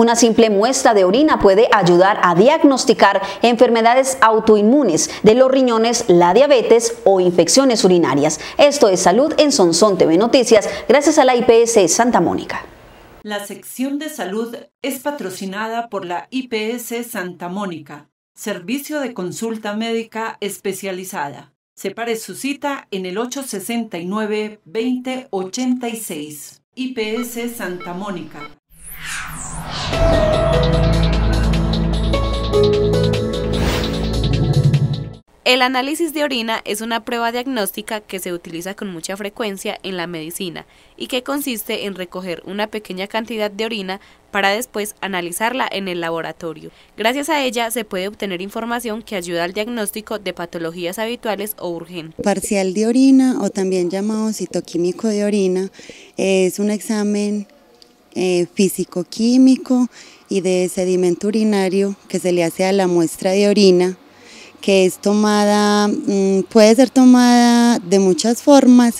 Una simple muestra de orina puede ayudar a diagnosticar enfermedades autoinmunes de los riñones, la diabetes o infecciones urinarias. Esto es Salud en Sonsón TV Noticias, gracias a la IPS Santa Mónica. La sección de salud es patrocinada por la IPS Santa Mónica, servicio de consulta médica especializada. Separe su cita en el 869-2086. IPS Santa Mónica. El análisis de orina es una prueba diagnóstica que se utiliza con mucha frecuencia en la medicina y que consiste en recoger una pequeña cantidad de orina para después analizarla en el laboratorio. Gracias a ella se puede obtener información que ayuda al diagnóstico de patologías habituales o urgentes. Parcial de orina o también llamado citoquímico de orina es un examen eh, físico-químico y de sedimento urinario que se le hace a la muestra de orina, que es tomada, mm, puede ser tomada de muchas formas,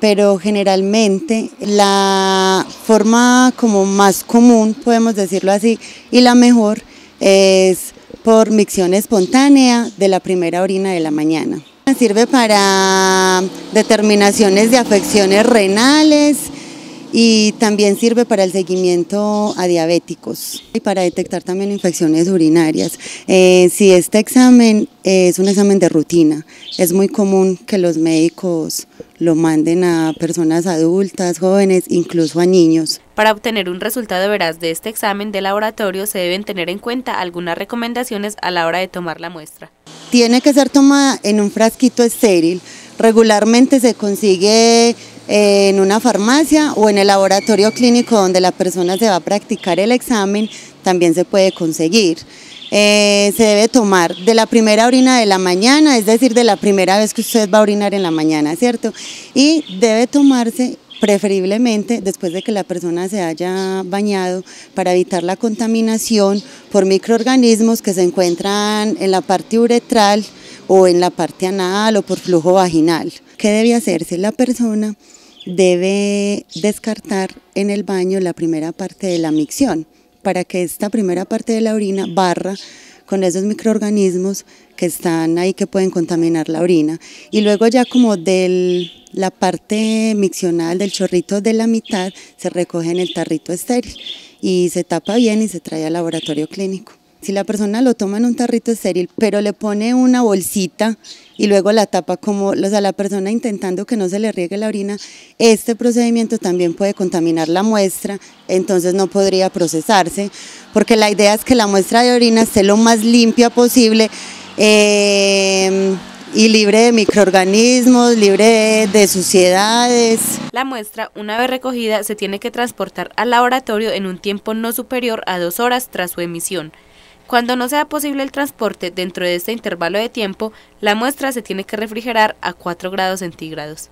pero generalmente la forma como más común, podemos decirlo así, y la mejor es por micción espontánea de la primera orina de la mañana. Sirve para determinaciones de afecciones renales, y también sirve para el seguimiento a diabéticos y para detectar también infecciones urinarias. Eh, si este examen es un examen de rutina, es muy común que los médicos lo manden a personas adultas, jóvenes, incluso a niños. Para obtener un resultado veraz de este examen de laboratorio se deben tener en cuenta algunas recomendaciones a la hora de tomar la muestra. Tiene que ser tomada en un frasquito estéril. Regularmente se consigue en una farmacia o en el laboratorio clínico donde la persona se va a practicar el examen, también se puede conseguir. Eh, se debe tomar de la primera orina de la mañana, es decir, de la primera vez que usted va a orinar en la mañana, ¿cierto? Y debe tomarse preferiblemente después de que la persona se haya bañado para evitar la contaminación por microorganismos que se encuentran en la parte uretral, o en la parte anal o por flujo vaginal. ¿Qué debe hacerse? La persona debe descartar en el baño la primera parte de la micción para que esta primera parte de la orina barra con esos microorganismos que están ahí que pueden contaminar la orina. Y luego ya como de la parte miccional del chorrito de la mitad se recoge en el tarrito estéril y se tapa bien y se trae al laboratorio clínico. Si la persona lo toma en un tarrito estéril, pero le pone una bolsita y luego la tapa como, o sea, la persona intentando que no se le riegue la orina, este procedimiento también puede contaminar la muestra, entonces no podría procesarse, porque la idea es que la muestra de orina esté lo más limpia posible. Eh, y libre de microorganismos, libre de, suciedades. La muestra, una vez recogida, se tiene que transportar al laboratorio en un tiempo no superior a dos horas tras su emisión. Cuando no sea posible el transporte dentro de este intervalo de tiempo, la muestra se tiene que refrigerar a 4 grados centígrados.